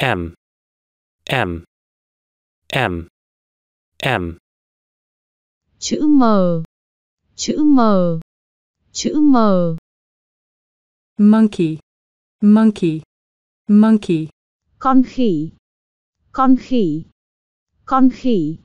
M M M M chữ M chữ M chữ M monkey monkey monkey con khỉ con khỉ con khỉ